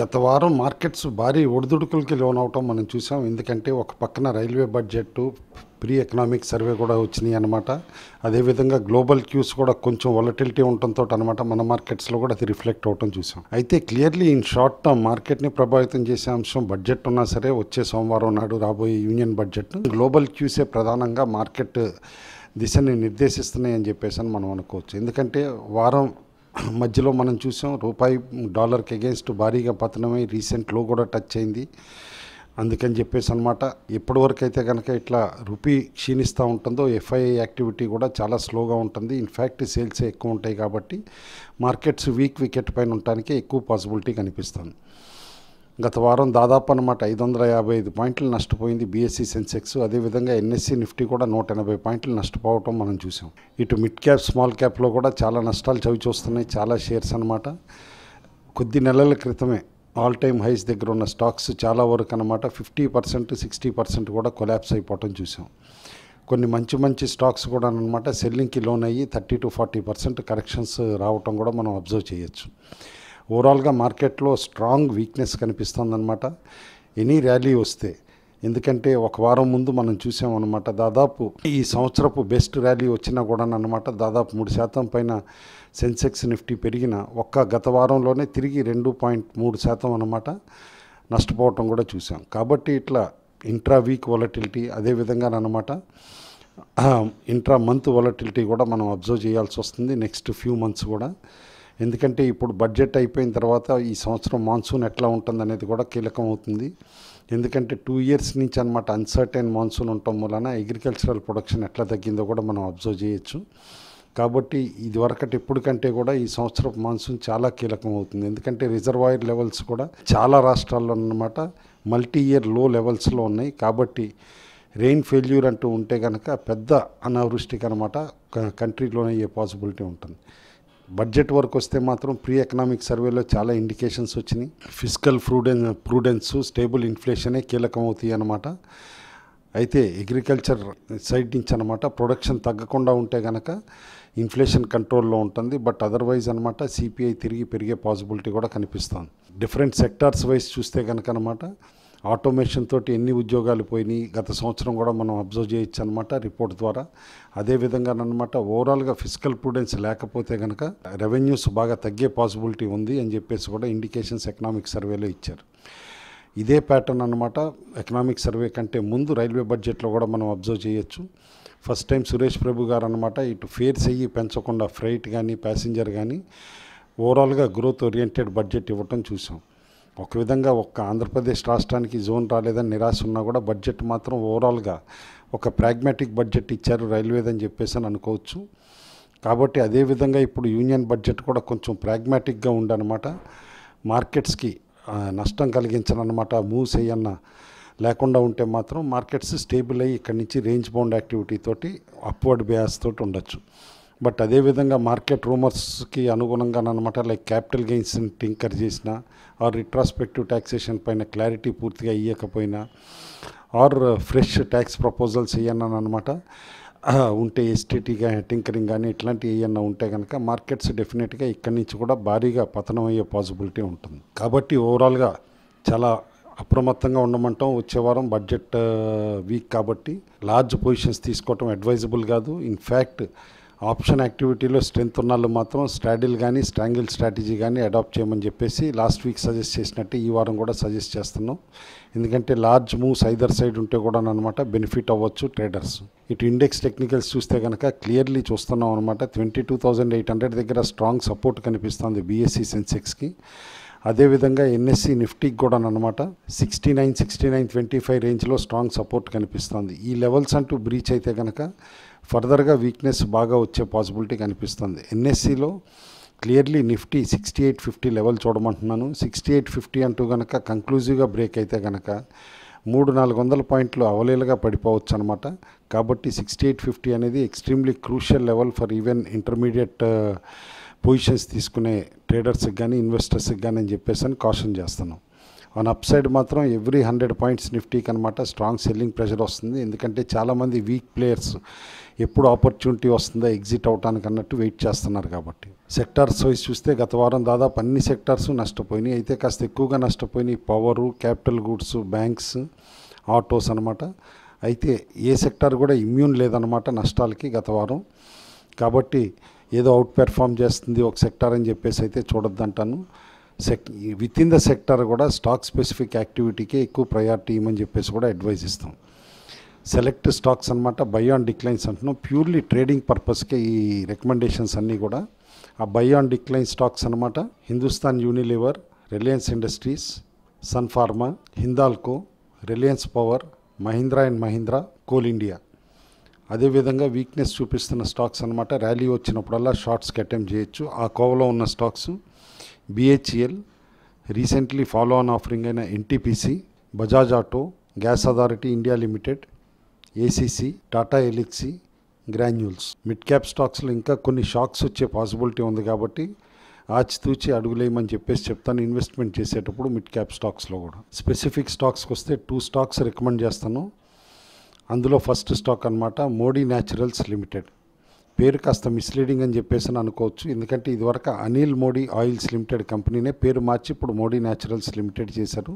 గత వారం మార్కెట్స్ భారీ ఒడిదుడుకులకి లోనవటం మనం చూసాం ఎందుకంటే ఒక పక్కన railway budget pre economic survey కూడా వచ్చినాయి అనమాట అదేవిధంగా గ్లోబల్ క్యూస్ కూడా కొంచెం వాలటిలిటీ ఉండటంతో అనమాట మన మార్కెట్స్లో కూడా అది రిఫ్లెక్ట్ అవటం చూసాం అయితే క్లియర్లీ ఇన్ షార్ట్ టర్మ్ మార్కెట్ని ప్రభావితం చేసే అంశం బడ్జెట్ ఉన్నా సరే వచ్చే సోమవారం నాడు రాబోయే యూనియన్ బడ్జెట్ గ్లోబల్ క్యూసే ప్రధానంగా మార్కెట్ దిశని నిర్దేశిస్తున్నాయని చెప్పేసి అని మనం అనుకోవచ్చు ఎందుకంటే వారం మధ్యలో మనం చూసాం రూపాయి డాలర్కి అగేన్స్ట్ భారీగా పతనమై రీసెంట్ లో కూడా టచ్ అయింది అందుకని చెప్పేసి అనమాట ఇప్పటివరకు అయితే కనుక ఇట్లా రూపీ క్షీణిస్తూ ఉంటుందో ఎఫ్ఐఐ యాక్టివిటీ కూడా చాలా స్లోగా ఉంటుంది ఇన్ఫ్యాక్ట్ సేల్స్ ఎక్కువ ఉంటాయి కాబట్టి మార్కెట్స్ వీక్ వికెట్ పైన ఉండటానికి ఎక్కువ పాసిబిలిటీ కనిపిస్తుంది గత వారం దాదాపు అనమాట ఐదు వందల యాభై ఐదు పాయింట్లు నష్టపోయింది బీఎస్సీ సెన్సెక్స్ అదేవిధంగా ఎన్ఎస్సీ నిఫ్టీ కూడా నూట ఎనభై పాయింట్లు నష్టపోవటం మనం చూసాం ఇటు మిడ్ క్యాప్ స్మాల్ క్యాప్లో కూడా చాలా నష్టాలు చవి చూస్తున్నాయి చాలా షేర్స్ అనమాట కొద్ది నెలల క్రితమే ఆల్ టైమ్ హైస్ దగ్గర ఉన్న స్టాక్స్ చాలా వరకు అనమాట ఫిఫ్టీ పర్సెంట్ సిక్స్టీ పర్సెంట్ కూడా కొలాప్స్ అయిపోవటం చూసాం కొన్ని మంచి మంచి స్టాక్స్ కూడా అనమాట సెల్లింగ్కి లోన్ అయ్యి thirty to forty percent corrections రావటం కూడా మనం అబ్జర్వ్ చేయొచ్చు ఓవరాల్గా మార్కెట్లో స్ట్రాంగ్ వీక్నెస్ కనిపిస్తుందన్నమాట ఎనీ ర్యాలీ వస్తే ఎందుకంటే ఒక వారం ముందు మనం చూసామన్నమాట దాదాపు ఈ సంవత్సరపు బెస్ట్ ర్యాలీ వచ్చినా కూడా అనమాట దాదాపు మూడు శాతం పైన సెన్సెక్స్ నిఫ్టీ పెరిగిన ఒక్క గత వారంలోనే తిరిగి రెండు పాయింట్ మూడు శాతం అనమాట నష్టపోవటం కూడా చూసాం కాబట్టి ఇట్లా ఇంట్రా వీక్ వాలటిలిటీ అదేవిధంగా అనమాట ఇంట్రా మంత్ వాలటిలిటీ కూడా మనం అబ్జర్వ్ చేయాల్సి వస్తుంది నెక్స్ట్ ఫ్యూ మంత్స్ కూడా ఎందుకంటే ఇప్పుడు బడ్జెట్ అయిపోయిన తర్వాత ఈ సంవత్సరం మాన్సూన్ ఎట్లా అనేది కూడా కీలకం అవుతుంది ఎందుకంటే టూ ఇయర్స్ నుంచి అనమాట అన్సర్టైన్ మాన్సూన్ ఉండటం వలన అగ్రికల్చరల్ ప్రొడక్షన్ ఎట్లా తగ్గిందో కూడా మనం అబ్జర్వ్ చేయొచ్చు కాబట్టి ఇదివరకటి ఇప్పుడు కంటే కూడా ఈ సంవత్సరం మాన్సూన్ చాలా కీలకం అవుతుంది ఎందుకంటే రిజర్వాయర్ లెవెల్స్ కూడా చాలా రాష్ట్రాల్లో అనమాట మల్టీ ఇయర్ లో లెవెల్స్లో ఉన్నాయి కాబట్టి రెయిన్ ఫెయిల్యూర్ అంటూ ఉంటే కనుక పెద్ద అనావృష్టికి అనమాట కంట్రీలోనే అయ్యే పాసిబిలిటీ ఉంటుంది బడ్జెట్ వరకు వస్తే మాత్రం ప్రీ ఎకనామిక్ సర్వేలో చాలా ఇండికేషన్స్ వచ్చినాయి ఫిజికల్ ఫ్రూడెన్ ప్రూడెన్స్ స్టేబుల్ ఇన్ఫ్లేషనే కీలకం అవుతాయి అన్నమాట అయితే అగ్రికల్చర్ సైడ్ నుంచి అనమాట ప్రొడక్షన్ తగ్గకుండా ఉంటే కనుక ఇన్ఫ్లేషన్ కంట్రోల్లో ఉంటుంది బట్ అదర్వైజ్ అనమాట సిపిఐ తిరిగి పెరిగే పాసిబిలిటీ కూడా కనిపిస్తుంది డిఫరెంట్ సెక్టార్స్ వైజ్ చూస్తే కనుక అనమాట ఆటోమేషన్ తోటి ఎన్ని ఉద్యోగాలు పోయినాయి గత సంవత్సరం కూడా మనం అబ్జర్వ్ చేయొచ్చు అనమాట రిపోర్ట్ ద్వారా అదేవిధంగా అనమాట ఓవరాల్గా ఫిజికల్ ప్రూడెన్స్ లేకపోతే కనుక రెవెన్యూస్ బాగా తగ్గే పాసిబిలిటీ ఉంది అని చెప్పేసి కూడా ఇండికేషన్స్ ఎకనామిక్ సర్వేలో ఇచ్చారు ఇదే ప్యాటర్న్ అనమాట ఎకనామిక్ సర్వే కంటే ముందు రైల్వే బడ్జెట్లో కూడా మనం అబ్జర్వ్ చేయొచ్చు ఫస్ట్ టైం సురేష్ ప్రభు గారు అనమాట ఇటు ఫేర్స్ అయ్యి పెంచకుండా ఫ్రైట్ కానీ ప్యాసింజర్ కానీ ఓవరాల్గా గ్రోత్ ఓరియంటెడ్ బడ్జెట్ ఇవ్వటం చూసాం ఒక విధంగా ఒక్క ఆంధ్రప్రదేశ్ రాష్ట్రానికి జోన్ రాలేదని నిరాశ ఉన్నా కూడా బడ్జెట్ మాత్రం ఓవరాల్గా ఒక ప్రాగ్మాటిక్ బడ్జెట్ ఇచ్చారు రైల్వేదని చెప్పేసి అని అనుకోవచ్చు కాబట్టి అదేవిధంగా ఇప్పుడు యూనియన్ బడ్జెట్ కూడా కొంచెం ప్రాగ్మాటిక్గా ఉండనమాట మార్కెట్స్కి నష్టం కలిగించాలన్నమాట మూవ్స్ అయ్యన్న లేకుండా ఉంటే మాత్రం మార్కెట్స్ స్టేబుల్ అయ్యి ఇక్కడి నుంచి రేంజ్ బౌండ్ యాక్టివిటీ తోటి అప్వర్డ్ బ్యాస్ తోటి ఉండొచ్చు బట్ అదేవిధంగా మార్కెట్ రూమర్స్కి అనుగుణంగా అనమాట లైక్ క్యాపిటల్ గెయిన్స్ని టింకర్ చేసిన ఆర్ రిట్రాస్పెక్టివ్ ట్యాక్సేషన్ పైన క్లారిటీ పూర్తిగా ఇవ్వకపోయినా ఆర్ ఫ్రెష్ ట్యాక్స్ ప్రపోజల్స్ ఇవ్వన్నాను అనమాట ఉంటే కానీ టింకరింగ్ కానీ ఇట్లాంటివి ఏమన్నా ఉంటే కనుక మార్కెట్స్ డెఫినెట్గా ఇక్కడి నుంచి కూడా భారీగా పతనం అయ్యే పాసిబిలిటీ ఉంటుంది కాబట్టి ఓవరాల్గా చాలా అప్రమత్తంగా ఉండమంటాం వచ్చే వారం బడ్జెట్ వీక్ uh, కాబట్టి లార్జ్ పొజిషన్స్ తీసుకోవటం అడ్వైజబుల్ కాదు ఇన్ఫ్యాక్ట్ ఆప్షన్ యాక్టివిటీలో స్ట్రెంత్ ఉన్న వాళ్ళు మాత్రం స్ట్రాడిల్ కానీ స్ట్రాంగిల్ స్ట్రాటజీ కానీ అడాప్ట్ చేయమని చెప్పేసి లాస్ట్ వీక్ సజెస్ట్ చేసినట్టు ఈ వారం కూడా సజెస్ట్ చేస్తున్నాం ఎందుకంటే లార్జ్ మూవ్స్ ఐదర్ సైడ్ ఉంటే కూడా అనమాట బెనిఫిట్ అవ్వచ్చు ట్రేడర్స్ ఇటు ఇండెక్స్ టెక్నికల్స్ చూస్తే కనుక క్లియర్లీ చూస్తున్నాం అనమాట twenty two thousand eight hundred దగ్గర స్ట్రాంగ్ సపోర్ట్ కనిపిస్తుంది బీఎస్సీ సెన్సెక్స్కి అదేవిధంగా ఎన్ఎస్సి నిఫ్టీకి కూడా అనమాట sixty nine sixty nine twenty five రేంజ్లో స్ట్రాంగ్ సపోర్ట్ కనిపిస్తుంది ఈ లెవెల్స్ అంటూ బ్రీచ్ అయితే కనుక ఫర్దర్గా వీక్నెస్ బాగా వచ్చే పాసిబిలిటీ కనిపిస్తుంది ఎన్ఎస్సిలో clearly Nifty sixty eight fifty level చూడమంటున్నాను సిక్స్టీ ఎయిట్ ఫిఫ్టీ అంటూ కనుక కంక్లూజివ్గా బ్రేక్ అయితే కనుక మూడు నాలుగు వందల పాయింట్లు అవలేలుగా పడిపోవచ్చు అనమాట కాబట్టి సిక్స్టీ ఎయిట్ ఫిఫ్టీ అనేది extremely crucial level for even intermediate positions తీసుకునే ట్రేడర్స్కి కానీ ఇన్వెస్టర్స్కి కానీ అని చెప్పేసి అని కాషన్ చేస్తాను ఆన్ అప్ సైడ్ మాత్రం ఎవ్రీ హండ్రెడ్ పాయింట్స్ నిఫ్టీకి అనమాట స్ట్రాంగ్ సెల్లింగ్ ప్రెషర్ వస్తుంది ఎందుకంటే చాలామంది వీక్ ప్లేయర్స్ ఎప్పుడు ఆపర్చునిటీ వస్తుందో ఎగ్జిట్ అవటానికి అన్నట్టు వెయిట్ చేస్తున్నారు కాబట్టి సెక్టార్స్ వైజ్ చూస్తే గత వారం దాదాపు అన్ని సెక్టార్స్ నష్టపోయినాయి అయితే కాస్త ఎక్కువగా నష్టపోయినాయి power capital goods banks autos అనమాట అయితే ఏ సెక్టార్ కూడా ఇమ్యూన్ లేదనమాట నష్టాలకి గత వారం కాబట్టి ఏదో అవుట్ పెర్ఫామ్ చేస్తుంది ఒక సెక్టార్ అని చెప్పేసి అయితే చూడొద్దంటాను సెక్ విత్ ఇన్ ద సెక్టార్ కూడా స్టాక్ స్పెసిఫిక్ యాక్టివిటీకే ఎక్కువ ప్రయారిటీ ఇవ్వమని చెప్పేసి కూడా అడ్వైజ్ ఇస్తాం సెలెక్ట్ స్టాక్స్ అనమాట బై ఆన్ డిక్లైన్స్ అంటున్నాం ప్యూర్లీ ట్రేడింగ్ పర్పస్కే ఈ రికమెండేషన్స్ అన్నీ కూడా ఆ బై ఆన్ డిక్లైన్ స్టాక్స్ అనమాట Hindustan Unilever Reliance Industries Sun Pharma Hindalco Reliance Power Mahindra and Mahindra Coal India అదేవిధంగా వీక్నెస్ చూపిస్తున్న స్టాక్స్ అనమాట ర్యాలీ వచ్చినప్పుడల్లా షార్ట్స్కి అటెంప్ట్ చేయొచ్చు ఆ కోవలో ఉన్న stocks BHEL recently follow on offering అయిన NTPC Bajaj Auto Gas Authority India Limited ACC Tata Elxsi Granules mid cap స్టాక్స్లో ఇంకా కొన్ని షాక్స్ వచ్చే పాసిబిలిటీ ఉంది కాబట్టి ఆచితూచి అడుగులేయమని చెప్పేసి చెప్తాను ఇన్వెస్ట్మెంట్ చేసేటప్పుడు మిడ్ క్యాప్ స్టాక్స్లో కూడా స్పెసిఫిక్ స్టాక్స్కి వస్తే టూ స్టాక్స్ రికమెండ్ చేస్తాను అందులో ఫస్ట్ స్టాక్ అనమాట మోడీ న్యాచురల్స్ లిమిటెడ్ పేరు కాస్త మిస్లీడింగ్ అని చెప్పేసి అనుకోవచ్చు ఎందుకంటే ఇదివరకు అనిల్ మోడీ ఆయిల్స్ లిమిటెడ్ కంపెనీనే పేరు మార్చి ఇప్పుడు మోడీ న్యాచురల్స్ లిమిటెడ్ చేశారు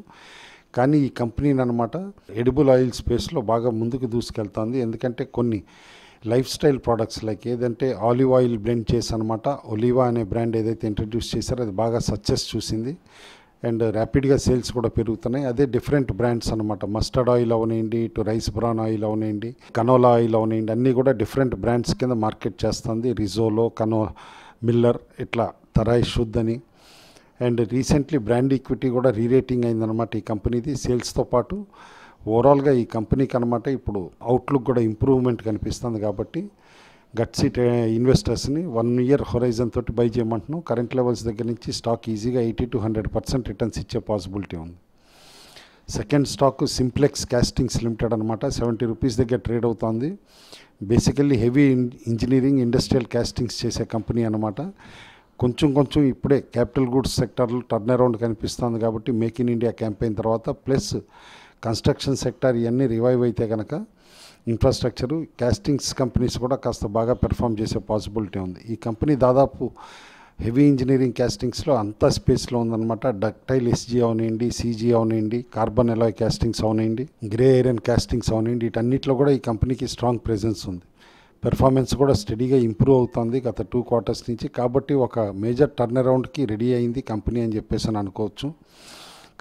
కానీ ఈ కంపెనీని అనమాట ఎడిబుల్ ఆయిల్ స్పేస్లో బాగా ముందుకు దూసుకెళ్తుంది ఎందుకంటే కొన్ని లైఫ్ స్టైల్ ప్రోడక్ట్స్ లైక్ ఏదంటే ఆలివ్ ఆయిల్ బ్లెండ్ చేసి అనమాట ఒలివా అనే బ్రాండ్ ఏదైతే ఇంట్రడ్యూస్ చేశారో అది బాగా సక్సెస్ చూసింది అండ్ ర్యాపిడ్గా సేల్స్ కూడా పెరుగుతున్నాయి అదే డిఫరెంట్ బ్రాండ్స్ అనమాట మస్టర్డ్ ఆయిల్ అవనేయండి ఇటు రైస్ బ్రాన్ ఆయిల్ అవనేయండి కనోలా ఆయిల్ అవనేయండి అన్నీ కూడా డిఫరెంట్ బ్రాండ్స్ కింద మార్కెట్ చేస్తుంది రిజోలో కనో మిల్లర్ ఇట్లా తరాయి శుద్ధ్ అని అండ్ రీసెంట్లీ బ్రాండ్ ఈక్విటీ కూడా రీరేటింగ్ అయిందనమాట ఈ కంపెనీది సేల్స్తో పాటు ఓవరాల్గా ఈ కంపెనీకి అనమాట ఇప్పుడు అవుట్లుక్ కూడా ఇంప్రూవ్మెంట్ కనిపిస్తుంది కాబట్టి గట్సీ ఇన్వెస్టర్స్ని వన్ ఇయర్ హొరైజన్ తోటి బై చేయమంటున్నాం కరెంట్ లెవెల్స్ దగ్గర నుంచి స్టాక్ ఈజీగా eighty to hundred percent returns ఇచ్చే పాసిబిలిటీ ఉంది second stock Simplex Castings Limited అనమాట సెవెంటీ రూపీస్ దగ్గర ట్రేడ్ అవుతోంది basically heavy engineering industrial castings చేసే కంపెనీ అనమాట కొంచెం కొంచెం ఇప్పుడే క్యాపిటల్ గుడ్స్ సెక్టర్లో టర్న్ అరౌండ్ కనిపిస్తుంది కాబట్టి మేక్ ఇన్ ఇండియా క్యాంపెయిన్ తర్వాత ప్లస్ కన్స్ట్రక్షన్ సెక్టర్ ఇవన్నీ రివైవ్ అయితే కనుక ఇన్ఫ్రాస్ట్రక్చరు క్యాస్టింగ్స్ కంపెనీస్ కూడా కాస్త బాగా పెర్ఫామ్ చేసే పాసిబిలిటీ ఉంది ఈ కంపెనీ దాదాపు హెవీ ఇంజనీరింగ్ క్యాస్టింగ్స్లో అంతా స్పేస్లో ఉందన్నమాట డక్టైల్ ఎస్జీ అవనివ్వండి సీజీ అవనివ్వండి కార్బన్ ఎలాయ్ క్యాస్టింగ్స్ అవనివ్వండి గ్రే ఐరన్ క్యాస్టింగ్స్ అవనివ్వండి వీటన్నిటిలో కూడా ఈ కంపెనీకి స్ట్రాంగ్ ప్రెజెన్స్ ఉంది పెర్ఫార్మెన్స్ కూడా స్టడీగా ఇంప్రూవ్ అవుతుంది గత టూ క్వార్టర్స్ నుంచి కాబట్టి ఒక మేజర్ టర్న్ అరౌండ్కి రెడీ అయింది కంపెనీ అని చెప్పేసి అని అనుకోవచ్చు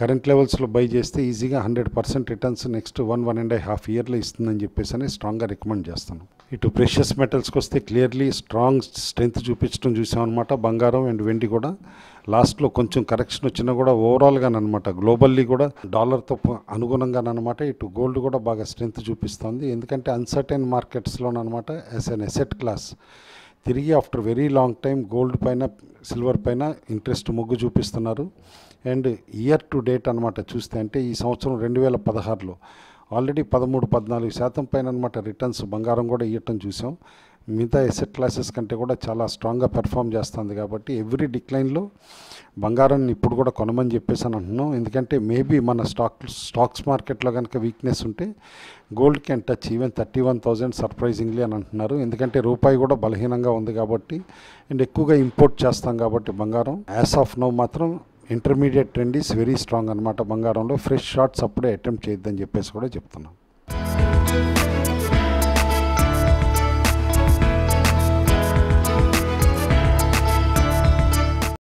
కరెంట్ లెవెల్స్లో బై చేస్తే ఈజీగా hundred percent returns next one one and half ఇయర్లో ఇస్తుందని చెప్పేసి అని స్ట్రాంగ్గా రికమెండ్ చేస్తాను ఇటు ప్రెషస్ మెటల్స్కి వస్తే క్లియర్లీ స్ట్రాంగ్ స్ట్రెంగ్త్ చూపించడం చూసామన్నమాట బంగారం అండ్ వెండి కూడా లాస్ట్లో కొంచెం కరెక్షన్ వచ్చినా కూడా ఓవరాల్గానమాట గ్లోబల్లీ కూడా డాలర్తో అనుగుణంగానమాట ఇటు గోల్డ్ కూడా బాగా స్ట్రెంగ్త్ చూపిస్తుంది ఎందుకంటే అన్సర్టైన్ మార్కెట్స్లోనమాట యాజ్ అన్ ఎసెట్ క్లాస్ తిరిగి after very long time gold పైన సిల్వర్ పైన ఇంట్రెస్ట్ మొగ్గు చూపిస్తున్నారు అండ్ ఇయర్ టు డేట్ అనమాట చూస్తే అంటే ఈ సంవత్సరం రెండు వేల పదహారులో ఆల్రెడీ పదమూడు పద్నాలుగు శాతం పైన అనమాట రిటర్న్స్ బంగారం కూడా ఇవ్వటం చూసాం మిగతా ఎసెట్ క్లాసెస్ కంటే కూడా చాలా స్ట్రాంగ్గా పెర్ఫామ్ చేస్తుంది కాబట్టి ఎవ్రీ డిక్లైన్లో బంగారాన్ని ఇప్పుడు కూడా కొనమని చెప్పేసి అని అంటున్నాం ఎందుకంటే మేబీ మన స్టాక్ స్టాక్స్ మార్కెట్లో కనుక వీక్నెస్ ఉంటే gold can touch even thirty one thousand surprisingly అని అంటున్నారు ఎందుకంటే రూపాయి కూడా బలహీనంగా ఉంది కాబట్టి అండ్ ఎక్కువగా ఇంపోర్ట్ చేస్తాం కాబట్టి బంగారం యాస్ ఆఫ్ నో మాత్రం intermediate trend is very strong అనమాట బంగారంలో ఫ్రెష్ షార్ట్స్ అప్పుడే అటెంప్ట్ చేయొద్దని చెప్పేసి కూడా చెప్తున్నాను